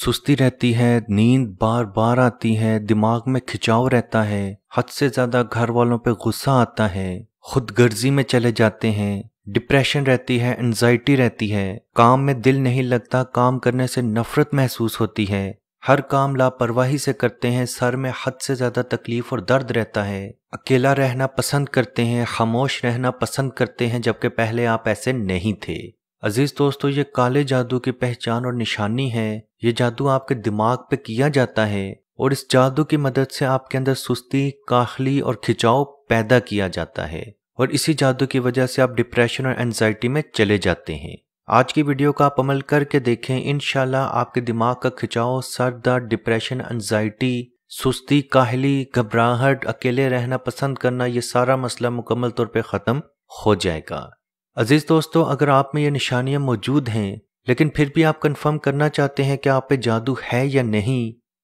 सुस्ती रहती है नींद बार बार आती है दिमाग में खिंचाव रहता है हद से ज़्यादा घर वालों पे गुस्सा आता है खुद गर्जी में चले जाते हैं डिप्रेशन रहती है एनजाइटी रहती है काम में दिल नहीं लगता काम करने से नफरत महसूस होती है हर काम लापरवाही से करते हैं सर में हद से ज़्यादा तकलीफ और दर्द रहता है अकेला रहना पसंद करते हैं खामोश रहना पसंद करते हैं जबकि पहले आप ऐसे नहीं थे अजीज दोस्तों ये काले जादू की पहचान और निशानी है ये जादू आपके दिमाग पे किया जाता है और इस जादू की मदद से आपके अंदर सुस्ती काखली और खिंचाव पैदा किया जाता है और इसी जादू की वजह से आप डिप्रेशन और एनजाइटी में चले जाते हैं आज की वीडियो का आप अमल करके देखें इनशाला आपके दिमाग का खिंचाव सर दर्द डिप्रेशन एनजाइटी सुस्ती काहली घबराहट अकेले रहना पसंद करना ये सारा मसला मुकम्मल तौर पे ख़त्म हो जाएगा अजीज़ दोस्तों अगर आप में ये निशानियाँ मौजूद हैं लेकिन फिर भी आप कंफर्म करना चाहते हैं कि आप पे जादू है या नहीं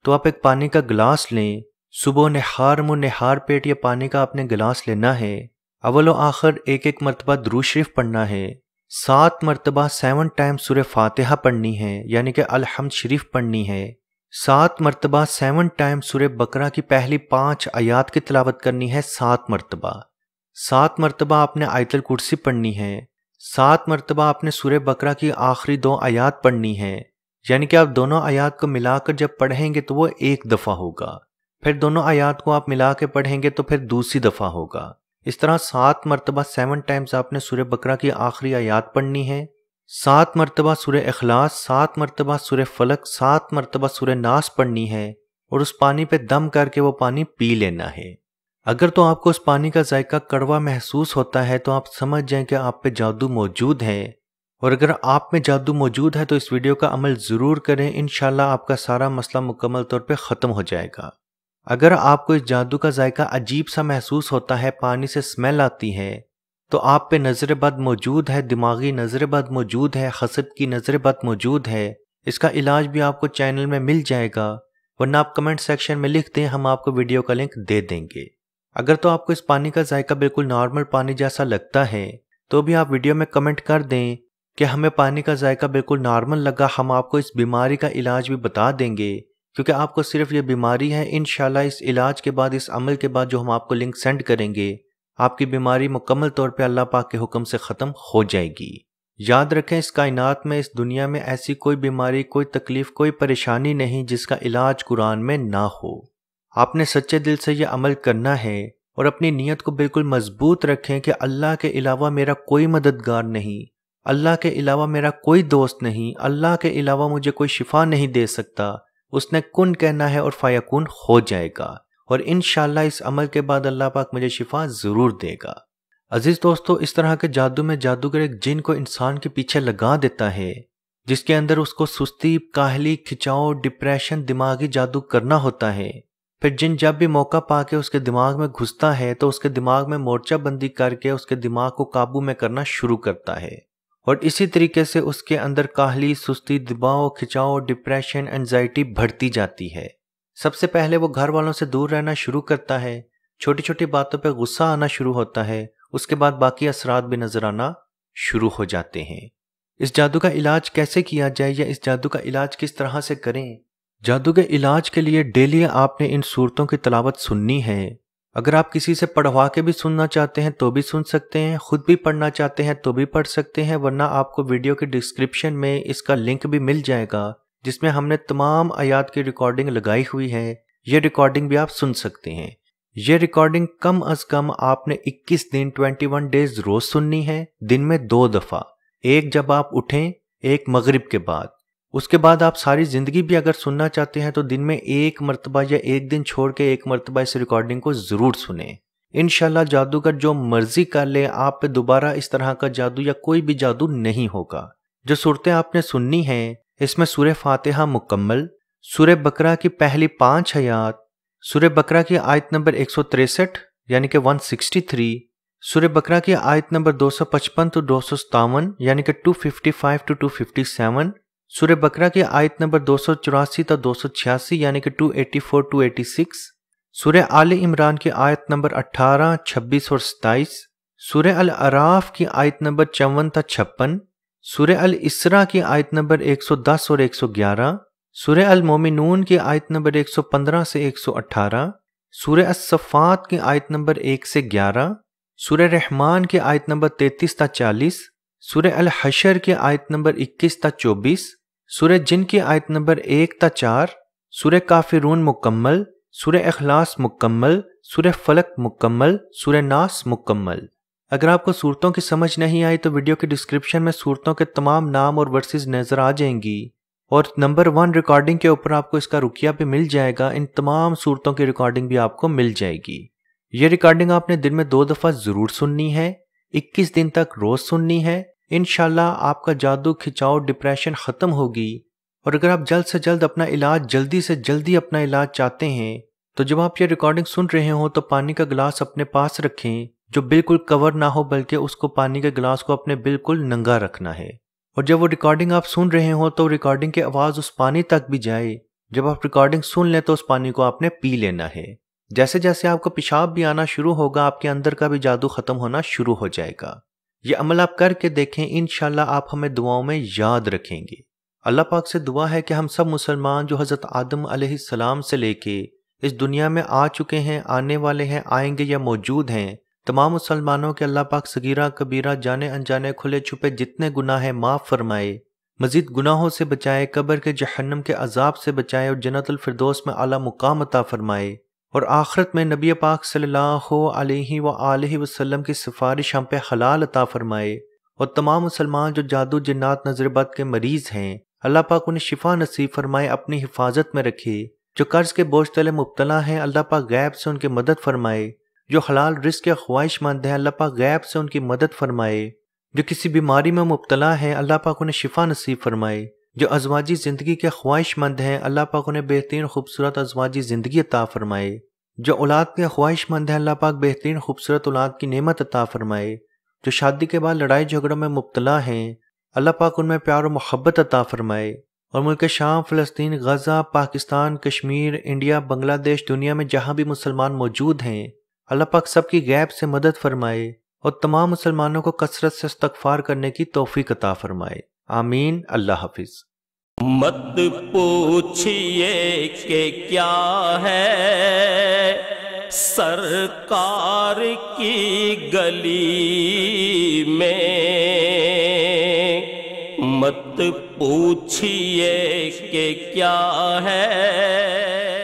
तो आप एक पानी का गिलास लें सुबह नहार मुँह नहार पेट या पानी का आपने गिलास लेना है अवल आखिर एक एक मरतबा द्रू शरीफ पढ़ना है सात मरतबा सेवन टाइम सुर फातहा पढ़नी है यानी कि अलहमद शरीफ पढ़नी है सात मरतबा सेवन टाइम सुर बकरा की पहली पांच आयात की तलावत करनी है सात मरतबा सात मरतबा आपने आयतल कुर्सी पढ़नी है सात मरतबा आपने सूर्य बकरा की आखिरी दो आयात पढ़नी है यानी कि आप दोनों आयात को मिलाकर जब पढ़ेंगे तो वो एक दफ़ा होगा फिर दोनों आयात को आप मिला के पढ़ेंगे तो फिर दूसरी दफ़ा होगा इस तरह सात मरतबा सेवन टाइम्स आपने सूर्य बकरा की आखिरी आयात पढ़नी है सात मरतबा सूर्य अखलास सात मरतबा सूर्य फलक सात मरतबा सूर्य नास पढ़नी है और उस पानी पे दम करके वो पानी पी लेना है अगर तो आपको उस पानी का जायका कड़वा महसूस होता है तो आप समझ जाएं कि आप पे जादू मौजूद है और अगर आप में जादू मौजूद है तो इस वीडियो का अमल ज़रूर करें इन आपका सारा मसला मुकम्मल तौर पर ख़त्म हो जाएगा अगर आपको इस जादू का जायका अजीब सा महसूस होता है पानी से स्मेल आती है तो आप पे नज़रबद मौजूद है दिमागी नज़रबद मौजूद है हसद की नज़रबद मौजूद है इसका इलाज भी आपको चैनल में मिल जाएगा वरना आप कमेंट सेक्शन में लिख दें हम आपको वीडियो का लिंक दे देंगे अगर तो आपको इस पानी का जायका बिल्कुल नॉर्मल पानी जैसा लगता है तो भी आप वीडियो में कमेंट कर दें कि हमें पानी का जायका बिल्कुल नॉर्मल लगा हम आपको इस बीमारी का इलाज भी बता देंगे क्योंकि आपको सिर्फ ये बीमारी है इन इस इलाज के बाद इस अमल के बाद जो हम आपको लिंक सेंड करेंगे आपकी बीमारी मुकम्मल तौर पर अल्लाह पाक के हुक्म से ख़त्म हो जाएगी याद रखें इस कायनात में इस दुनिया में ऐसी कोई बीमारी कोई तकलीफ़ कोई परेशानी नहीं जिसका इलाज कुरान में ना हो आपने सच्चे दिल से यह अमल करना है और अपनी नीयत को बिल्कुल मजबूत रखें कि अल्लाह के अलावा मेरा कोई मददगार नहीं अल्लाह के अलावा मेरा कोई दोस्त नहीं अल्लाह के अलावा मुझे कोई शिफा नहीं दे सकता उसने कुन कहना है और फायाकुन हो जाएगा और इन इस अमल के बाद अल्लाह पाक मुझे शिफा ज़रूर देगा अजीज़ दोस्तों इस तरह के जादू में जादूगर एक जिन को इंसान के पीछे लगा देता है जिसके अंदर उसको सुस्ती काहली खिंचाव डिप्रेशन दिमागी जादू करना होता है फिर जिन जब भी मौका पा के उसके दिमाग में घुसता है तो उसके दिमाग में मोर्चाबंदी करके उसके दिमाग को काबू में करना शुरू करता है और इसी तरीके से उसके अंदर काहली सुस्ती दबाव खिंचाव डिप्रेशन एनजाइटी बढ़ती जाती है सबसे पहले वो घर वालों से दूर रहना शुरू करता है छोटी छोटी बातों पर गुस्सा आना शुरू होता है उसके बाद बाकी असरात भी नज़र आना शुरू हो जाते हैं इस जादू का इलाज कैसे किया जाए या इस जादू का इलाज किस तरह से करें जादू के इलाज के लिए डेली आपने इन सूरतों की तलावत सुननी है अगर आप किसी से पढ़वा के भी सुनना चाहते हैं तो भी सुन सकते हैं खुद भी पढ़ना चाहते हैं तो भी पढ़ सकते हैं वरना आपको वीडियो के डिस्क्रिप्शन में इसका लिंक भी मिल जाएगा जिसमें हमने तमाम आयात की रिकॉर्डिंग लगाई हुई है ये रिकॉर्डिंग भी आप सुन सकते हैं ये रिकॉर्डिंग कम अज कम आपने इक्कीस दिन ट्वेंटी डेज रोज सुननी है दिन में दो दफा एक जब आप उठें एक मगरिब के बाद उसके बाद आप सारी ज़िंदगी भी अगर सुनना चाहते हैं तो दिन में एक मरतबा या एक दिन छोड़ के एक मरतबा इस रिकॉर्डिंग को ज़रूर सुने इन जादूगर जो मर्जी कर ले आप पे दोबारा इस तरह का जादू या कोई भी जादू नहीं होगा जो सूरतें आपने सुननी हैं इसमें सूर्य फातिहा मुकम्मल सूर्य बकरा की पहली पांच हयात सूर्य बकरा की आयत नंबर एक सौ तिरसठ यानी कि 163 सूर्य बकरा की आयत नंबर 255 टू दो सौ यानी कि 255 टू सेवन सूर्य बकरा की आयत नंबर दो सौ चौरासी तथा दो सौ छियासी यानी कि two eighty four two eighty six सूर्य आल इमरान की आयत नंबर अट्ठारह छब्बीस और सताईस सूर्य अल अराफ की आयत नंबर चौवन था छप्पन सूर्य अल इसरा की आयत नंबर 110 और 111 सूर्य अल मोमिनून की आयत नंबर 115 से 118 सूर्य असफ़ात की आयत नंबर 1 से 11 सूर्य रहमान की आयत नंबर 33 था 40 सूर्य अल हशर की आयत नंबर 21 ता 24 सूर्य जिन की आयत नंबर 1 ता 4 सूर्य काफिरून मुकम्मल सूर्य अखलास मुकम्मल सूर्य फलक मुकम्मल सूर्य नास मुकम्मल अगर आपको सूरतों की समझ नहीं आई तो वीडियो के डिस्क्रिप्शन में सूरतों के तमाम नाम और वर्सेस नज़र आ जाएंगी और नंबर वन रिकॉर्डिंग के ऊपर आपको इसका रुकिया भी मिल जाएगा इन तमाम सूरतों की रिकॉर्डिंग भी आपको मिल जाएगी ये रिकॉर्डिंग आपने दिन में दो दफ़ा ज़रूर सुननी है 21 दिन तक रोज सुननी है इनशाला आपका जादू खिंचाव डिप्रेशन ख़त्म होगी और अगर आप जल्द से जल्द अपना इलाज जल्दी से जल्दी अपना इलाज चाहते हैं तो जब आप ये रिकॉर्डिंग सुन रहे हो तो पानी का गिलास अपने पास रखें जो बिल्कुल कवर ना हो बल्कि उसको पानी के गिलास को अपने बिल्कुल नंगा रखना है और जब वो रिकॉर्डिंग आप सुन रहे हो तो रिकॉर्डिंग की आवाज़ उस पानी तक भी जाए जब आप रिकॉर्डिंग सुन लें तो उस पानी को आपने पी लेना है जैसे जैसे आपको पेशाब भी आना शुरू होगा आपके अंदर का भी जादू ख़त्म होना शुरू हो जाएगा ये अमल आप करके देखें इन आप हमें दुआओं में याद रखेंगे अल्लाह पाक से दुआ है कि हम सब मुसलमान जो हज़रत आदम सलाम से लेके इस दुनिया में आ चुके हैं आने वाले हैं आएंगे या मौजूद हैं तमाम मुसलमानों के अल्लाह पाक सगीरा कबीरा जाने अनजाने खुले छुपे जितने गुनाह हैं माफ़ फरमाए मजीद गुनाहों से बचाए कब्र के जहन्नम के अजाब से बचाए और जन्नतफरदोस में आला मुकाम अता फरमाए और आखरत में नबी पाक सल्लल्लाहु अलैहि व वसल्लम की सिफारिश हम पे हलाल अता फरमाए और तमाम मुसलमान जो जादू जन्नात नजरबत के मरीज हैं अल्लाह पाक उन्हें शिफा नसीब फरमाए अपनी हिफाजत में रखे जो कर्ज के बोझ तले मुबतला है अल्लाह पाक गैब से उनकी मदद फरमाए जो हलाल रिस्क के ख्वाहिशमंद हैं अल्लाह पाक गैब से उनकी मदद फरमाए जो किसी बीमारी में मुबतला है अल्लाह पाक उन्हें शिफा नसीब फरमाए जो अजवाजी ज़िंदगी के ख्वाहिशमंद हैं अल्लाह पाक उन्हें बेहतरीन खूबसूरत अजवाजी ज़िंदगी अता फरमाए जो औलाद के ख्वाहिशमंद हैं अल्लाह पाक बेहतरीन खूबसूरत औलाद की नेमत अता फरमाए जो शादी के बाद लड़ाई झगड़ों में मुबतला हैं अल्लाह पाक उनमें प्यार और मोहब्बत अता फरमाए और मुल्क शाम फ़लस्तीन गज़ा पाकिस्तान कश्मीर इंडिया बंग्लादेश दुनिया में जहाँ भी मुसलमान मौजूद हैं अल्लाह पाक सबकी गैब से मदद फरमाए और तमाम मुसलमानों को कसरत से इस्तफ़ार करने की तोफ़ी अता फरमाए आमीन अल्लाह हाफिज़ मत पूछिए के क्या है सरकार की गली में मत पूछिए के क्या है